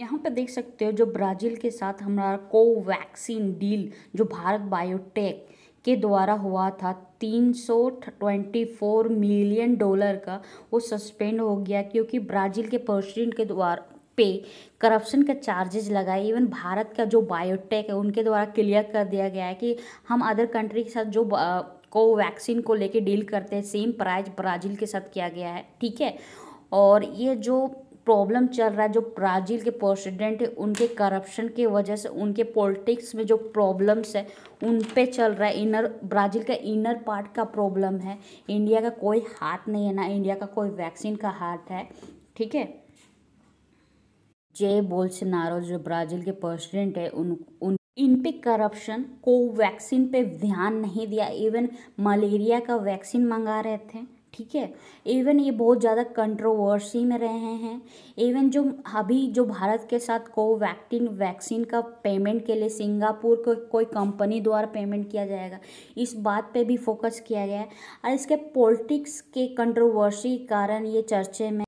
यहाँ पर देख सकते हो जो ब्राज़ील के साथ हमारा कोवैक्सीन डील जो भारत बायोटेक के द्वारा हुआ था 324 मिलियन डॉलर का वो सस्पेंड हो गया क्योंकि ब्राज़ील के प्रेसिडेंट के द्वारा पे करप्शन का चार्जेस लगाए इवन भारत का जो बायोटेक है उनके द्वारा क्लियर कर दिया गया है कि हम अदर कंट्री के साथ जो कोवैक्सीन को लेके डील करते हैं सेम प्राइज ब्राज़ील के साथ किया गया है ठीक है और ये जो प्रॉब्लम चल रहा है जो ब्राज़ील के प्रेसिडेंट है उनके करप्शन की वजह से उनके पॉलिटिक्स में जो प्रॉब्लम्स है उन पे चल रहा है इनर ब्राज़ील का इनर पार्ट का प्रॉब्लम है इंडिया का कोई हार्ट नहीं है ना इंडिया का कोई वैक्सीन का हार्ट है ठीक है जे बोलसनारो जो ब्राज़ील के प्रेसिडेंट है उन उन इन पे करप्शन को वैक्सीन पे ध्यान नहीं दिया इवन मलेरिया का वैक्सीन मंगा रहे थे ठीक है इवन ये बहुत ज़्यादा कंट्रोवर्सी में रहे हैं इवन जो अभी जो भारत के साथ कोवैक्टिन वैक्सीन का पेमेंट के लिए सिंगापुर को कोई कंपनी द्वारा पेमेंट किया जाएगा इस बात पे भी फोकस किया गया है और इसके पॉलिटिक्स के कंट्रोवर्सी कारण ये चर्चे में